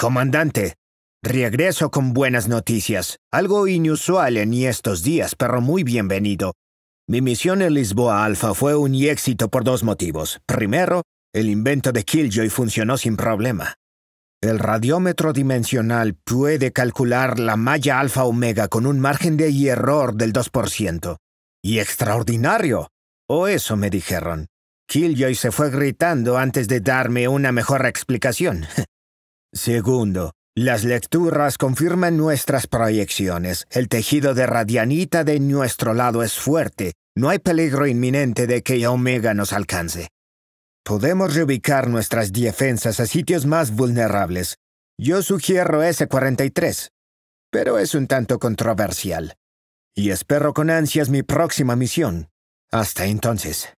Comandante, regreso con buenas noticias. Algo inusual en estos días, pero muy bienvenido. Mi misión en Lisboa Alfa fue un éxito por dos motivos. Primero, el invento de Killjoy funcionó sin problema. El radiómetro dimensional puede calcular la malla alfa omega con un margen de error del 2%. ¡Y extraordinario! O eso me dijeron. Killjoy se fue gritando antes de darme una mejor explicación. Segundo, las lecturas confirman nuestras proyecciones. El tejido de radianita de nuestro lado es fuerte. No hay peligro inminente de que Omega nos alcance. Podemos reubicar nuestras defensas a sitios más vulnerables. Yo sugiero S-43, pero es un tanto controversial. Y espero con ansias mi próxima misión. Hasta entonces.